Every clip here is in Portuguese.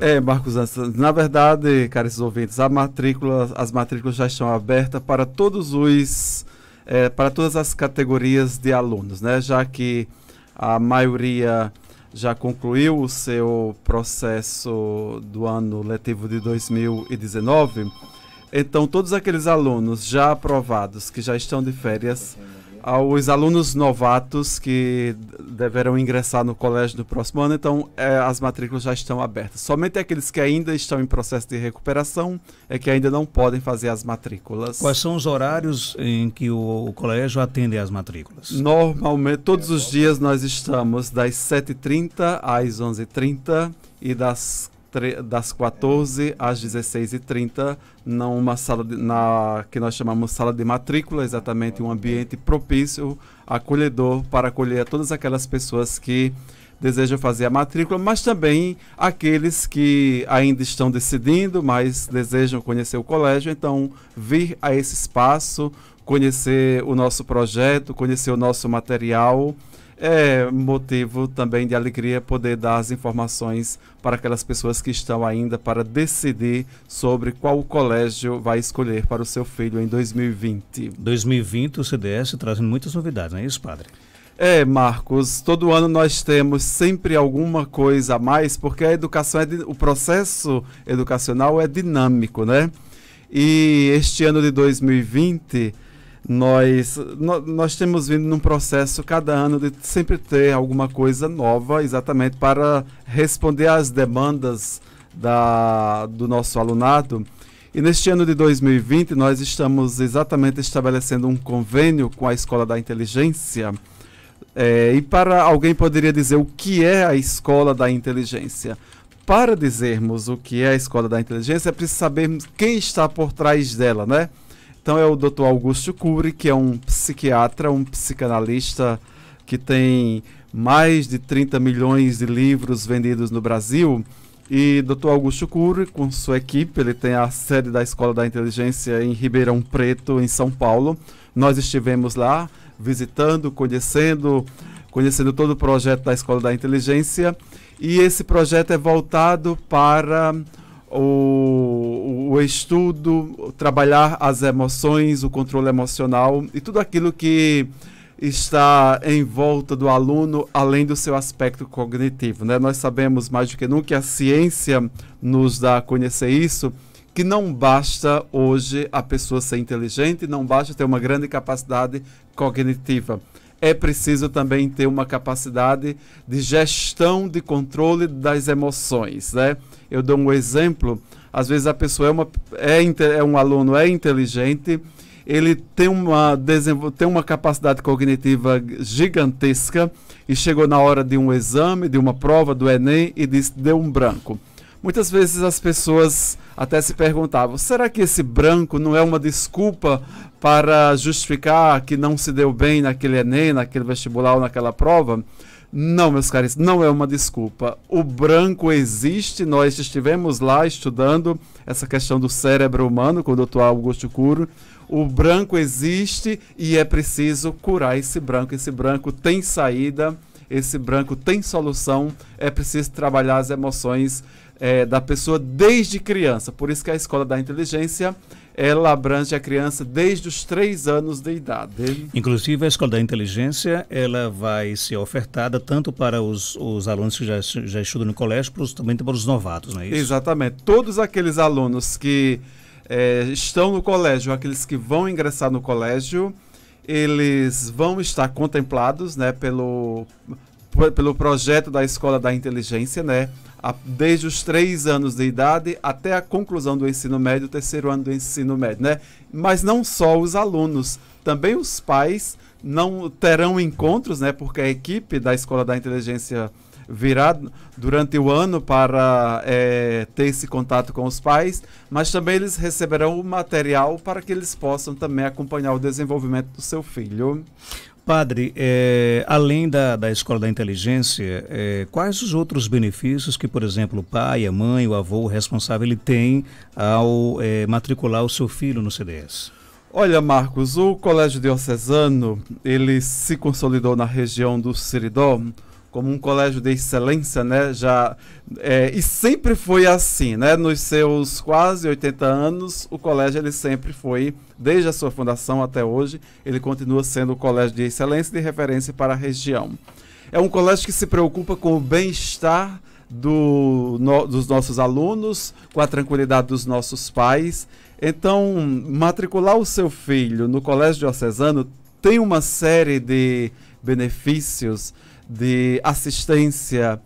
É, Marcos, na verdade, caros ouvintes, a matrícula, as matrículas já estão abertas para todos os, é, para todas as categorias de alunos, né? Já que a maioria já concluiu o seu processo do ano letivo de 2019, então todos aqueles alunos já aprovados que já estão de férias aos alunos novatos que deverão ingressar no colégio no próximo ano, então é, as matrículas já estão abertas. Somente aqueles que ainda estão em processo de recuperação é que ainda não podem fazer as matrículas. Quais são os horários em que o, o colégio atende as matrículas? Normalmente, todos os dias nós estamos das 7h30 às 11h30 e das das 14 às 16h30, numa sala de, na, que nós chamamos sala de matrícula, exatamente um ambiente propício, acolhedor, para acolher todas aquelas pessoas que desejam fazer a matrícula, mas também aqueles que ainda estão decidindo, mas desejam conhecer o colégio, então vir a esse espaço, conhecer o nosso projeto, conhecer o nosso material é motivo também de alegria poder dar as informações para aquelas pessoas que estão ainda para decidir sobre qual colégio vai escolher para o seu filho em 2020. 2020 o CDS trazendo muitas novidades, não é isso, padre? É, Marcos, todo ano nós temos sempre alguma coisa a mais, porque a educação é o processo educacional é dinâmico, né? E este ano de 2020 nós, nós temos vindo num processo cada ano de sempre ter alguma coisa nova, exatamente para responder às demandas da, do nosso alunado. E neste ano de 2020, nós estamos exatamente estabelecendo um convênio com a Escola da Inteligência. É, e para alguém poderia dizer o que é a Escola da Inteligência? Para dizermos o que é a Escola da Inteligência, é preciso sabermos quem está por trás dela, né? Então é o Dr. Augusto Cury, que é um psiquiatra, um psicanalista que tem mais de 30 milhões de livros vendidos no Brasil. E Dr. Augusto Cury, com sua equipe, ele tem a sede da Escola da Inteligência em Ribeirão Preto, em São Paulo. Nós estivemos lá visitando, conhecendo, conhecendo todo o projeto da Escola da Inteligência. E esse projeto é voltado para o, o estudo, trabalhar as emoções, o controle emocional e tudo aquilo que está em volta do aluno, além do seu aspecto cognitivo. Né? Nós sabemos mais do que nunca, a ciência nos dá a conhecer isso, que não basta hoje a pessoa ser inteligente, não basta ter uma grande capacidade cognitiva é preciso também ter uma capacidade de gestão de controle das emoções, né? Eu dou um exemplo, às vezes a pessoa é, uma, é, é um aluno é inteligente, ele tem uma, tem uma capacidade cognitiva gigantesca e chegou na hora de um exame, de uma prova do Enem e disse, deu um branco Muitas vezes as pessoas até se perguntavam: será que esse branco não é uma desculpa para justificar que não se deu bem naquele Enem, naquele vestibular naquela prova? Não, meus caros, não é uma desculpa. O branco existe, nós estivemos lá estudando essa questão do cérebro humano com o Dr. Augusto Curo. O branco existe e é preciso curar esse branco. Esse branco tem saída esse branco tem solução, é preciso trabalhar as emoções é, da pessoa desde criança. Por isso que a escola da inteligência ela abrange a criança desde os três anos de idade. Inclusive, a Escola da Inteligência ela vai ser ofertada tanto para os, os alunos que já, já estudam no colégio, para os, também para os novatos, não é isso? Exatamente. Todos aqueles alunos que é, estão no colégio, aqueles que vão ingressar no colégio, eles vão estar contemplados né, pelo, pelo projeto da Escola da Inteligência, né, a, desde os três anos de idade até a conclusão do ensino médio, terceiro ano do ensino médio. Né? Mas não só os alunos, também os pais não terão encontros, né, porque a equipe da Escola da Inteligência virá durante o ano para é, ter esse contato com os pais, mas também eles receberão o material para que eles possam também acompanhar o desenvolvimento do seu filho. Padre, é, além da, da escola da inteligência, é, quais os outros benefícios que, por exemplo, o pai, a mãe, o avô, o responsável, ele tem ao é, matricular o seu filho no CDS? Olha, Marcos, o Colégio Diocesano, ele se consolidou na região do Seridó como um colégio de excelência, né? Já, é, e sempre foi assim, né? Nos seus quase 80 anos, o colégio ele sempre foi, desde a sua fundação até hoje, ele continua sendo o colégio de excelência e de referência para a região. É um colégio que se preocupa com o bem-estar do, no, dos nossos alunos, com a tranquilidade dos nossos pais. Então, matricular o seu filho no colégio diocesano tem uma série de benefícios de assistência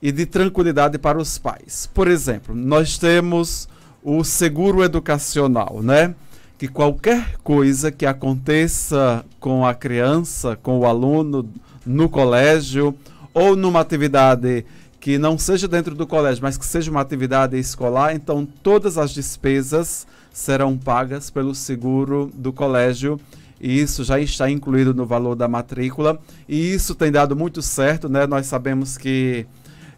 e de tranquilidade para os pais. Por exemplo, nós temos o seguro educacional, né? Que qualquer coisa que aconteça com a criança, com o aluno no colégio ou numa atividade que não seja dentro do colégio, mas que seja uma atividade escolar, então todas as despesas serão pagas pelo seguro do colégio e isso já está incluído no valor da matrícula e isso tem dado muito certo, né? Nós sabemos que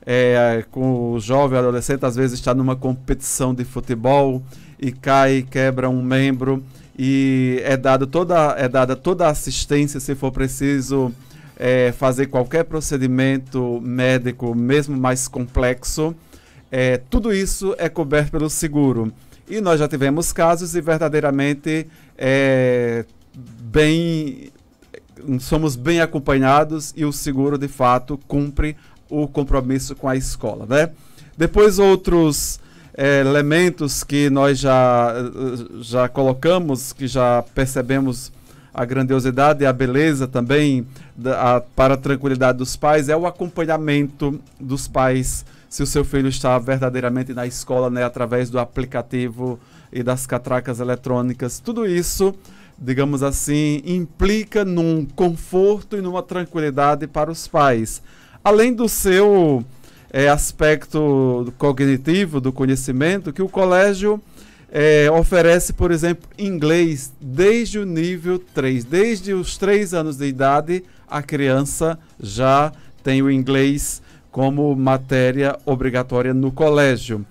é, com o jovem adolescente às vezes está numa competição de futebol e cai, quebra um membro e é dado toda é dada toda a assistência se for preciso é, fazer qualquer procedimento médico, mesmo mais complexo. É, tudo isso é coberto pelo seguro. E nós já tivemos casos e verdadeiramente é, bem somos bem acompanhados e o seguro de fato cumpre o compromisso com a escola, né? Depois outros é, elementos que nós já já colocamos, que já percebemos a grandiosidade e a beleza também da, a, para a tranquilidade dos pais é o acompanhamento dos pais se o seu filho está verdadeiramente na escola, né, através do aplicativo e das catracas eletrônicas. Tudo isso digamos assim, implica num conforto e numa tranquilidade para os pais. Além do seu é, aspecto cognitivo, do conhecimento, que o colégio é, oferece, por exemplo, inglês desde o nível 3. Desde os 3 anos de idade, a criança já tem o inglês como matéria obrigatória no colégio.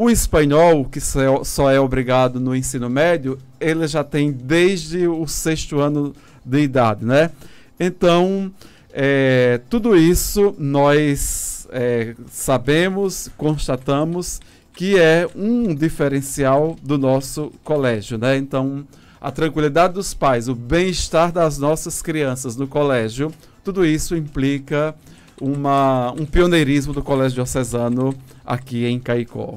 O espanhol, que é só é obrigado no ensino médio, ele já tem desde o sexto ano de idade, né? Então, é, tudo isso nós é, sabemos, constatamos que é um diferencial do nosso colégio, né? Então, a tranquilidade dos pais, o bem-estar das nossas crianças no colégio, tudo isso implica uma, um pioneirismo do Colégio Diocesano aqui em Caicó.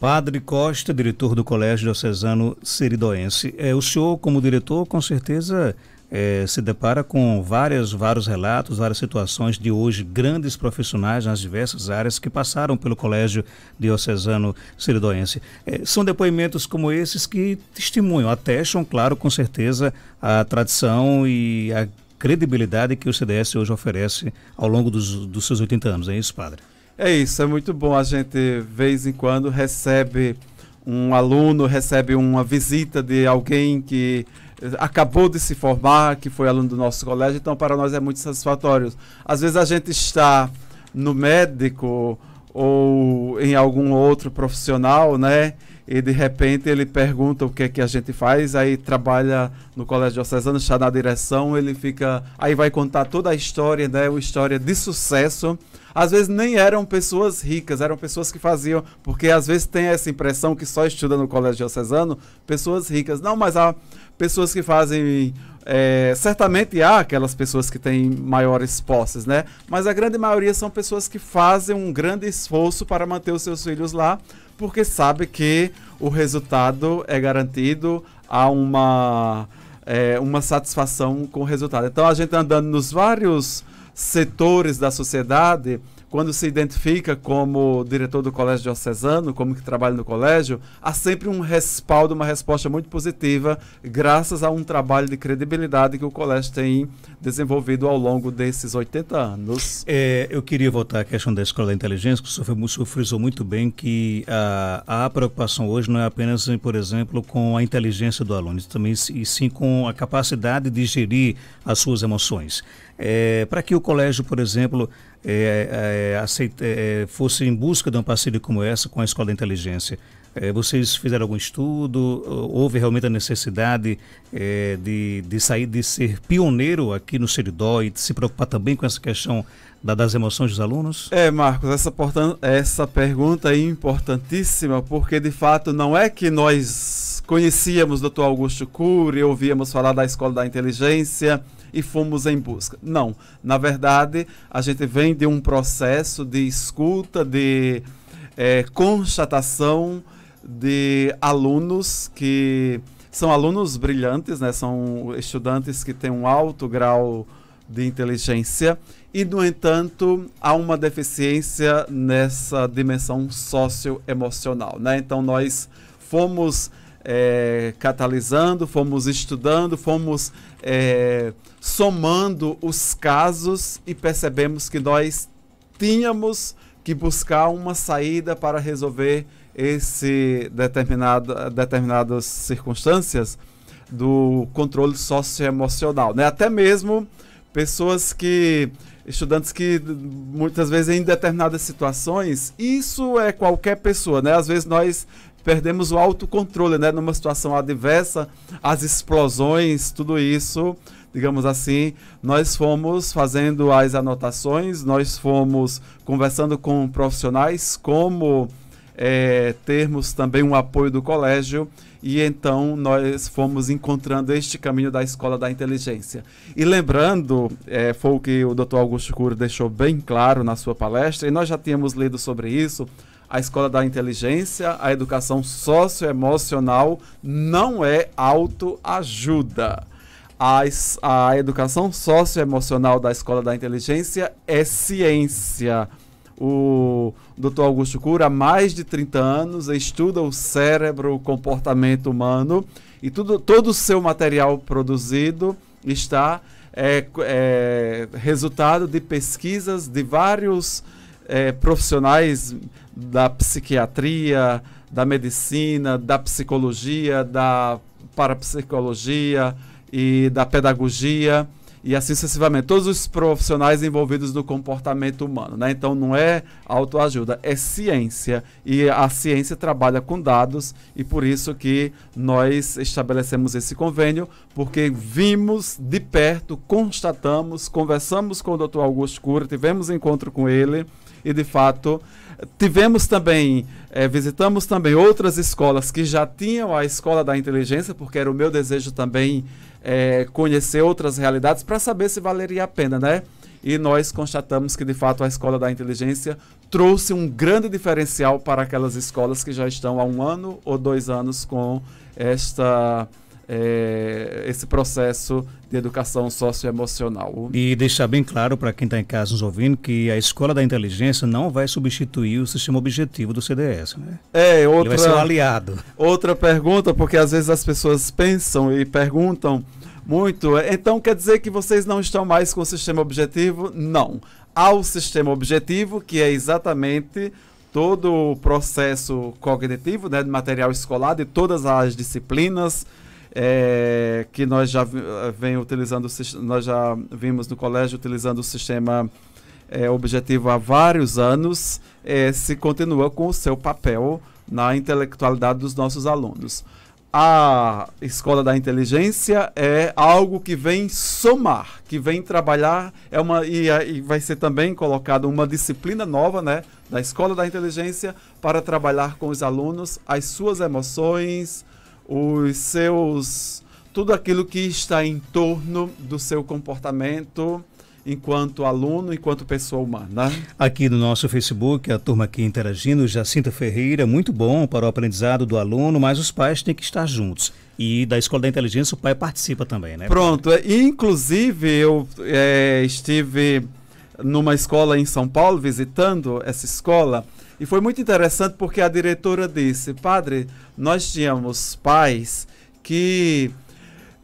Padre Costa, diretor do Colégio Diocesano Seridoense. É, o senhor, como diretor, com certeza é, se depara com várias, vários relatos, várias situações de hoje grandes profissionais nas diversas áreas que passaram pelo Colégio Diocesano Seridoense. É, são depoimentos como esses que testemunham, atestam, claro, com certeza, a tradição e a credibilidade que o CDS hoje oferece ao longo dos, dos seus 80 anos. É isso, padre? É isso, é muito bom. A gente, vez em quando, recebe um aluno, recebe uma visita de alguém que acabou de se formar, que foi aluno do nosso colégio, então para nós é muito satisfatório. Às vezes a gente está no médico ou em algum outro profissional, né? e de repente ele pergunta o que é que a gente faz, aí trabalha no Colégio Ocesano, está na direção, ele fica. Aí vai contar toda a história, né? Uma história de sucesso. Às vezes nem eram pessoas ricas, eram pessoas que faziam, porque às vezes tem essa impressão que só estuda no Colégio Ocesano, pessoas ricas. Não, mas há pessoas que fazem. É, certamente há aquelas pessoas que têm maiores posses, né? Mas a grande maioria são pessoas que fazem um grande esforço para manter os seus filhos lá, porque sabe que o resultado é garantido, há uma, é, uma satisfação com o resultado. Então a gente andando nos vários setores da sociedade quando se identifica como diretor do Colégio Diocesano, como que trabalha no colégio, há sempre um respaldo, uma resposta muito positiva, graças a um trabalho de credibilidade que o colégio tem desenvolvido ao longo desses 80 anos. É, eu queria voltar à questão da escola da inteligência, que o senhor frisou muito bem que a, a preocupação hoje não é apenas, por exemplo, com a inteligência do aluno, também e sim com a capacidade de gerir as suas emoções é, para que o colégio, por exemplo, é, é aceite, é, fosse em busca de uma parceria como essa com a Escola da Inteligência? É, vocês fizeram algum estudo? Houve realmente a necessidade de, de sair, de ser pioneiro aqui no Seridó e de se preocupar também com essa questão da, das emoções dos alunos? É, Marcos, essa, essa pergunta é importantíssima, porque de fato não é que nós Conhecíamos Dr. Augusto Cury, ouvíamos falar da Escola da Inteligência e fomos em busca. Não, na verdade, a gente vem de um processo de escuta, de é, constatação de alunos que são alunos brilhantes, né? são estudantes que têm um alto grau de inteligência e, no entanto, há uma deficiência nessa dimensão socioemocional. Né? Então, nós fomos é, catalisando, fomos estudando, fomos é, somando os casos e percebemos que nós tínhamos que buscar uma saída para resolver esse determinado, determinadas circunstâncias do controle socioemocional, né? Até mesmo pessoas que estudantes que muitas vezes em determinadas situações, isso é qualquer pessoa, né? Às vezes nós perdemos o autocontrole, né? Numa situação adversa, as explosões, tudo isso, digamos assim, nós fomos fazendo as anotações, nós fomos conversando com profissionais, como é, termos também um apoio do colégio e então nós fomos encontrando este caminho da escola da inteligência. E lembrando, é, foi o que o Dr. Augusto Cury deixou bem claro na sua palestra, e nós já tínhamos lido sobre isso, a escola da inteligência, a educação socioemocional não é autoajuda. A, a educação socioemocional da escola da inteligência é ciência. O Dr. Augusto Cura, há mais de 30 anos, estuda o cérebro, o comportamento humano e tudo, todo o seu material produzido está é, é resultado de pesquisas de vários é, profissionais da psiquiatria, da medicina, da psicologia, da parapsicologia e da pedagogia e assim sucessivamente, todos os profissionais envolvidos no comportamento humano, né? Então não é autoajuda, é ciência e a ciência trabalha com dados e por isso que nós estabelecemos esse convênio, porque vimos de perto, constatamos, conversamos com o Dr. Augusto Cura, tivemos encontro com ele e de fato tivemos também é, visitamos também outras escolas que já tinham a escola da inteligência porque era o meu desejo também é, conhecer outras realidades para saber se valeria a pena né e nós constatamos que de fato a escola da inteligência trouxe um grande diferencial para aquelas escolas que já estão há um ano ou dois anos com esta é, esse processo de educação socioemocional. E deixar bem claro para quem está em casa nos ouvindo que a Escola da Inteligência não vai substituir o sistema objetivo do CDS, né? É, outra, Ele vai ser um aliado. Outra pergunta, porque às vezes as pessoas pensam e perguntam muito, é, então quer dizer que vocês não estão mais com o sistema objetivo? Não. Há o sistema objetivo, que é exatamente todo o processo cognitivo né, de material escolar, de todas as disciplinas, é, que nós já eh, vem utilizando, nós já vimos no colégio utilizando o sistema é, objetivo há vários anos, é, se continua com o seu papel na intelectualidade dos nossos alunos. A escola da inteligência é algo que vem somar, que vem trabalhar, é uma e, e vai ser também colocada uma disciplina nova, né, da escola da inteligência para trabalhar com os alunos as suas emoções, os seus tudo aquilo que está em torno do seu comportamento enquanto aluno, enquanto pessoa humana. Aqui no nosso Facebook, a turma aqui interagindo, Jacinta Ferreira, muito bom para o aprendizado do aluno, mas os pais têm que estar juntos. E da Escola da Inteligência o pai participa também, né? Pronto, é, inclusive eu é, estive numa escola em São Paulo, visitando essa escola, e foi muito interessante porque a diretora disse: Padre, nós tínhamos pais que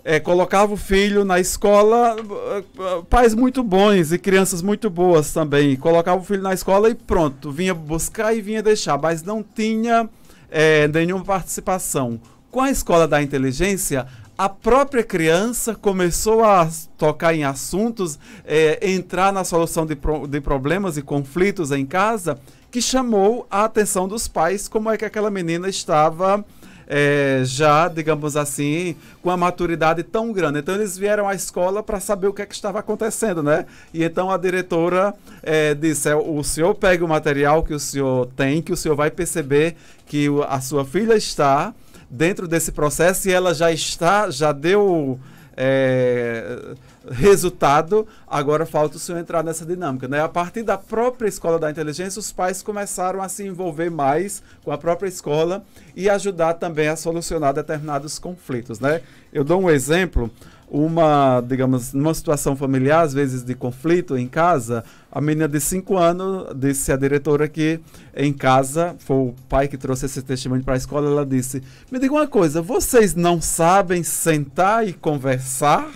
é, eh, colocava o filho na escola, eh, pais muito bons e crianças muito boas também. Colocava o filho na escola e pronto, vinha buscar e vinha deixar, mas não tinha é, nenhuma participação. Com a escola da inteligência, a própria criança começou a tocar em assuntos, é, entrar na solução de, pro, de problemas e conflitos em casa, que chamou a atenção dos pais, como é que aquela menina estava é, já, digamos assim, com a maturidade tão grande. Então eles vieram à escola para saber o que, é que estava acontecendo, né? E então a diretora é, disse: é, o senhor pega o material que o senhor tem, que o senhor vai perceber que a sua filha está dentro desse processo e ela já está, já deu é, resultado, agora falta o senhor entrar nessa dinâmica. Né? A partir da própria escola da inteligência, os pais começaram a se envolver mais com a própria escola e ajudar também a solucionar determinados conflitos. Né? Eu dou um exemplo uma, digamos, numa situação familiar, às vezes de conflito em casa, a menina de 5 anos disse à diretora que em casa, foi o pai que trouxe esse testemunho para a escola, ela disse: "Me diga uma coisa, vocês não sabem sentar e conversar?"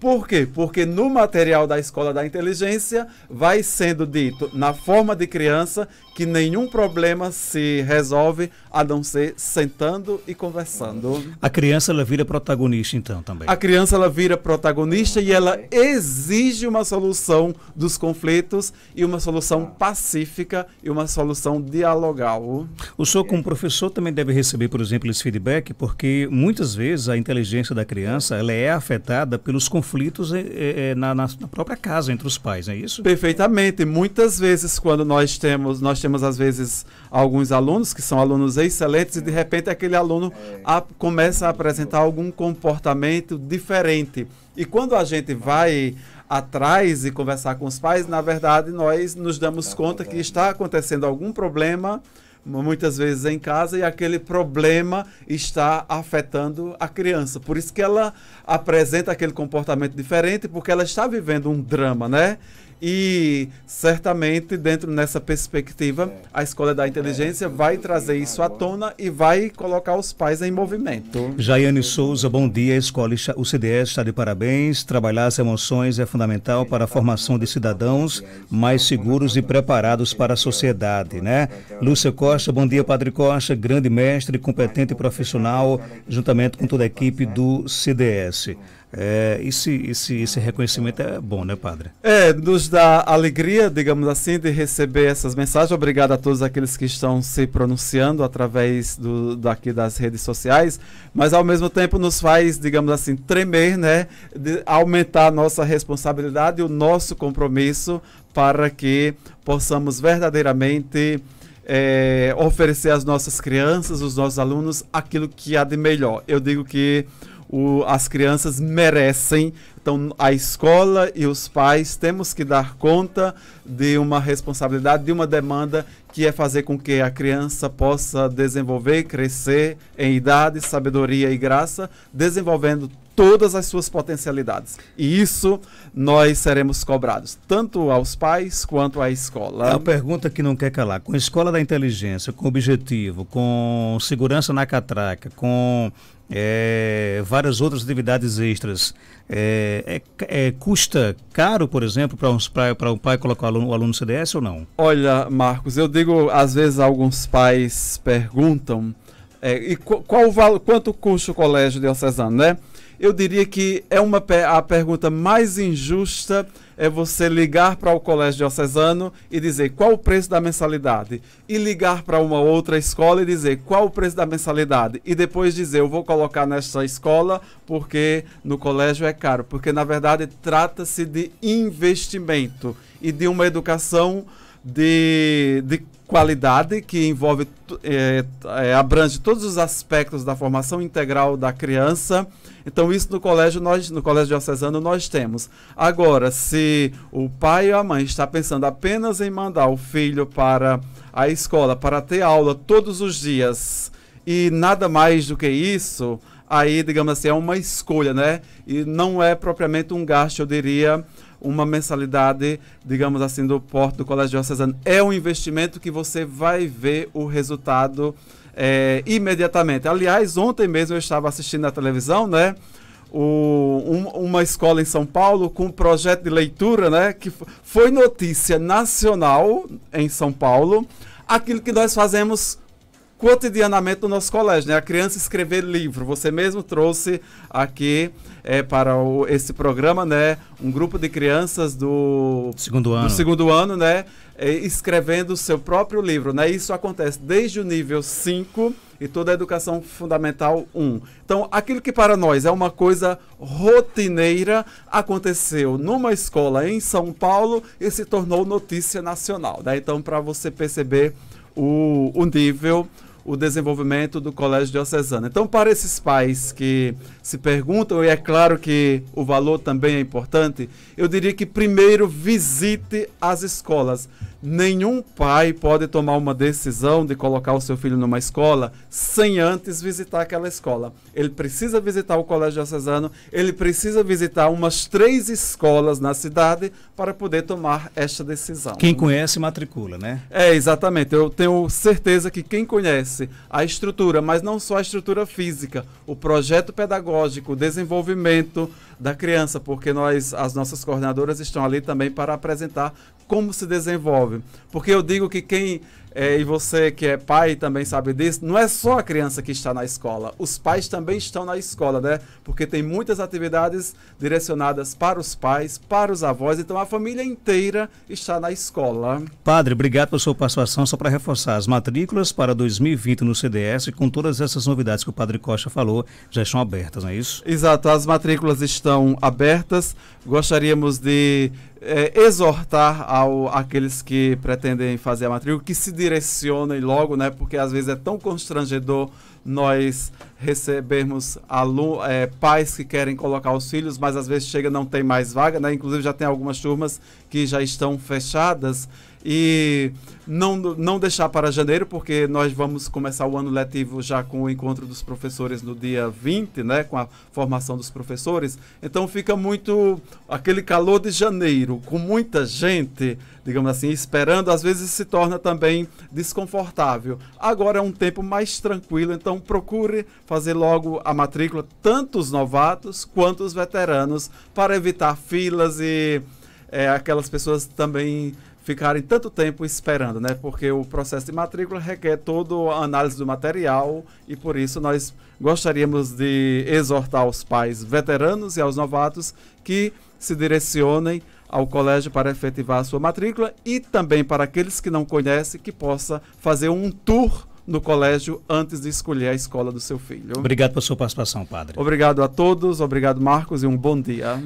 Por quê? Porque no material da escola da inteligência vai sendo dito, na forma de criança, que nenhum problema se resolve a não ser sentando e conversando. A criança ela vira protagonista, então, também. A criança ela vira protagonista e ela exige uma solução dos conflitos e uma solução pacífica e uma solução dialogal. O senhor, como professor, também deve receber, por exemplo, esse feedback, porque muitas vezes a inteligência da criança ela é afetada pelos conflitos conflitos é, é, é na, na, própria casa entre os pais, é isso? Perfeitamente. Muitas vezes, quando nós temos, nós temos às vezes alguns alunos que são alunos excelentes e de repente aquele aluno é. a, começa a apresentar algum comportamento diferente. E quando a gente vai atrás e conversar com os pais, na verdade nós nos damos conta que está acontecendo algum problema muitas vezes em casa e aquele problema está afetando a criança. Por isso que ela apresenta aquele comportamento diferente, porque ela está vivendo um drama, né? E certamente, dentro dessa perspectiva, é. a escola da inteligência é. vai trazer isso à tona e vai colocar os pais em movimento. Jaiane Souza, bom dia. Escola, o CDS está de parabéns. Trabalhar as emoções é fundamental para a formação de cidadãos mais seguros e preparados para a sociedade, né? Lúcia Costa, bom dia, Padre Costa, grande mestre, competente profissional, juntamente com toda a equipe do CDS. É, esse, esse, esse reconhecimento é bom, né, padre? É, nos dá alegria, digamos assim, de receber essas mensagens. Obrigado a todos aqueles que estão se pronunciando através do, daqui das redes sociais, mas ao mesmo tempo nos faz, digamos assim, tremer, né? De aumentar a nossa responsabilidade e o nosso compromisso para que possamos verdadeiramente. É, oferecer às nossas crianças, os nossos alunos, aquilo que há de melhor. Eu digo que o, as crianças merecem. Então, a escola e os pais temos que dar conta de uma responsabilidade, de uma demanda que é fazer com que a criança possa desenvolver, crescer em idade, sabedoria e graça, desenvolvendo todas as suas potencialidades. E isso nós seremos cobrados, tanto aos pais quanto à escola. É uma pergunta que não quer calar. Com a escola da inteligência, com objetivo, com segurança na catraca, com é, várias outras atividades extras. É, é, é custa caro, por exemplo, para um, um pai colocar o aluno, o aluno CDS ou não? Olha, Marcos, eu digo, às vezes alguns pais perguntam é, e qual, qual, quanto custa o colégio diocesano, né? eu diria que é uma a pergunta mais injusta é você ligar para o colégio diocesano e dizer qual o preço da mensalidade e ligar para uma outra escola e dizer qual o preço da mensalidade e depois dizer eu vou colocar nesta escola porque no colégio é caro, porque na verdade trata-se de investimento e de uma educação de, de qualidade que envolve é, é, abrange todos os aspectos da formação integral da criança. Então isso no colégio nós no colégio diocesano nós temos. Agora, se o pai ou a mãe está pensando apenas em mandar o filho para a escola para ter aula todos os dias e nada mais do que isso, aí digamos assim é uma escolha, né? E não é propriamente um gasto, eu diria uma mensalidade, digamos assim, do Porto do Colégio Diocesano. É um investimento que você vai ver o resultado é, imediatamente. Aliás, ontem mesmo eu estava assistindo na televisão, né? O, um, uma escola em São Paulo com um projeto de leitura, né? Que foi notícia nacional em São Paulo. Aquilo que nós fazemos cotidianamente no nosso colégio, né? A criança escrever livro. Você mesmo trouxe aqui é, para o, esse programa, né? Um grupo de crianças do segundo ano, do segundo ano né? É, escrevendo o seu próprio livro, né? Isso acontece desde o nível 5 e toda a educação fundamental 1. Então, aquilo que para nós é uma coisa rotineira aconteceu numa escola em São Paulo e se tornou notícia nacional. Né? Então, para você perceber o, o nível o desenvolvimento do Colégio Diocesano. Então, para esses pais que se perguntam, e é claro que o valor também é importante, eu diria que primeiro visite as escolas nenhum pai pode tomar uma decisão de colocar o seu filho numa escola sem antes visitar aquela escola. Ele precisa visitar o colégio diocesano, ele precisa visitar umas três escolas na cidade para poder tomar esta decisão. Quem conhece matricula, né? É, exatamente. Eu tenho certeza que quem conhece a estrutura, mas não só a estrutura física, o projeto pedagógico, o desenvolvimento, da criança, porque nós, as nossas coordenadoras estão ali também para apresentar como se desenvolve. Porque eu digo que quem é, e você que é pai também sabe disso, não é só a criança que está na escola, os pais também estão na escola, né? Porque tem muitas atividades direcionadas para os pais, para os avós, então a família inteira está na escola. Padre, obrigado pela sua participação. Só para reforçar, as matrículas para 2020 no CDS, com todas essas novidades que o Padre Costa falou, já estão abertas, não é isso? Exato, as matrículas estão abertas. Gostaríamos de é, exortar ao aqueles que pretendem fazer a matrícula que se direcionem logo, né? Porque às vezes é tão constrangedor nós recebermos aluno, é, pais que querem colocar os filhos, mas às vezes chega não tem mais vaga, né? Inclusive já tem algumas turmas que já estão fechadas. E não, não deixar para janeiro, porque nós vamos começar o ano letivo já com o encontro dos professores no dia 20, né? Com a formação dos professores. Então fica muito aquele calor de janeiro, com muita gente, digamos assim, esperando, às vezes se torna também desconfortável. Agora é um tempo mais tranquilo, então procure fazer logo a matrícula, tanto os novatos quanto os veteranos, para evitar filas e é, aquelas pessoas também ficarem tanto tempo esperando, né? Porque o processo de matrícula requer toda a análise do material e por isso nós gostaríamos de exortar os pais veteranos e aos novatos que se direcionem ao colégio para efetivar a sua matrícula e também para aqueles que não conhecem que possa fazer um tour no colégio antes de escolher a escola do seu filho. Obrigado pela sua participação, padre. Obrigado a todos, obrigado Marcos e um bom dia.